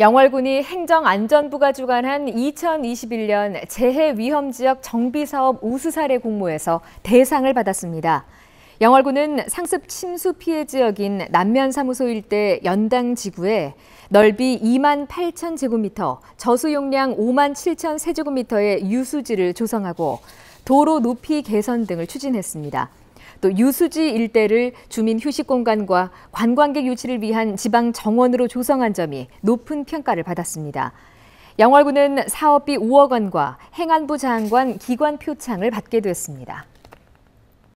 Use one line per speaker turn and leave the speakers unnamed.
영월군이 행정안전부가 주관한 2021년 재해위험지역 정비사업 우수사례 공모에서 대상을 받았습니다. 영월군은 상습 침수 피해 지역인 남면사무소 일대 연당 지구에 넓이 2만 8천 제곱미터, 저수 용량 5만 7천 세제곱미터의 유수지를 조성하고 도로 높이 개선 등을 추진했습니다. 또 유수지 일대를 주민 휴식 공간과 관광객 유치를 위한 지방 정원으로 조성한 점이 높은 평가를 받았습니다. 양월구는 사업비 5억 원과 행안부 장관 기관 표창을 받게 됐습니다.